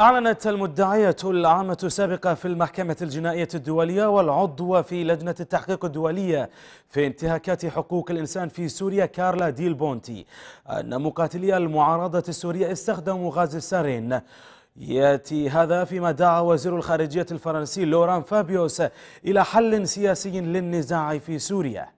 أعلنت المدعية العامة السابقة في المحكمة الجنائية الدولية والعضوة في لجنة التحقيق الدولية في انتهاكات حقوق الإنسان في سوريا كارلا ديل بونتي أن مقاتلي المعارضة السورية استخدموا غاز السارين ياتي هذا فيما دعا وزير الخارجية الفرنسي لوران فابيوس إلى حل سياسي للنزاع في سوريا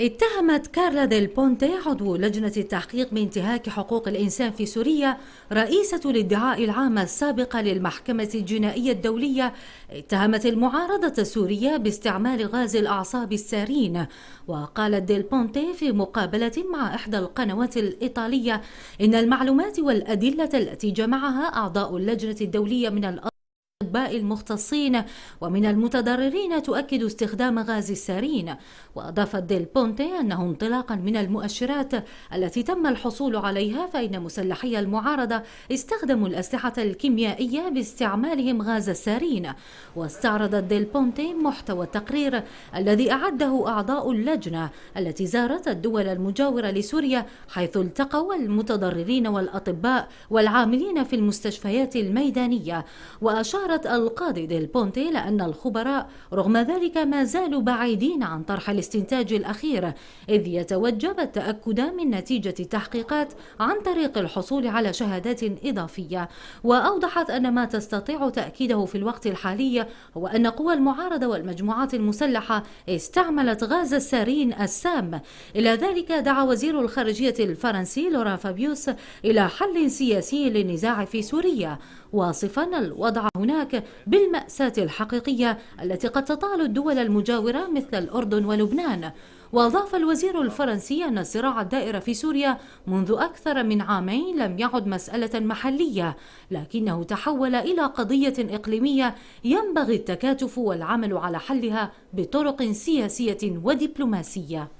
اتهمت كارلا ديل بونتي عضو لجنة التحقيق بانتهاك حقوق الإنسان في سوريا رئيسة الادعاء العام السابقة للمحكمة الجنائية الدولية اتهمت المعارضة السورية باستعمال غاز الأعصاب السارين وقالت ديل بونتي في مقابلة مع إحدى القنوات الإيطالية إن المعلومات والأدلة التي جمعها أعضاء اللجنة الدولية من الأرض الأطباء المختصين ومن المتضررين تؤكد استخدام غاز السارين وأضافت ديل بونتي أنه انطلاقا من المؤشرات التي تم الحصول عليها فإن مسلحي المعارضة استخدموا الأسلحة الكيميائية باستعمالهم غاز السارين واستعرضت ديل بونتي محتوى التقرير الذي أعده أعضاء اللجنة التي زارت الدول المجاورة لسوريا حيث التقوا المتضررين والأطباء والعاملين في المستشفيات الميدانية وأشارت أوضحت القاضي ديل بونتي لأن الخبراء رغم ذلك ما زالوا بعيدين عن طرح الاستنتاج الأخير إذ يتوجب التأكد من نتيجة التحقيقات عن طريق الحصول على شهادات إضافية وأوضحت أن ما تستطيع تأكيده في الوقت الحالي هو أن قوى المعارضة والمجموعات المسلحة استعملت غاز السارين السام إلى ذلك دعا وزير الخارجية الفرنسي لورا فابيوس إلى حل سياسي للنزاع في سوريا واصفا الوضع هناك الاشتراك بالمأساة الحقيقية التي قد تطال الدول المجاورة مثل الأردن ولبنان وأضاف الوزير الفرنسي أن الصراع الدائر في سوريا منذ أكثر من عامين لم يعد مسألة محلية لكنه تحول إلى قضية إقليمية ينبغي التكاتف والعمل على حلها بطرق سياسية ودبلوماسية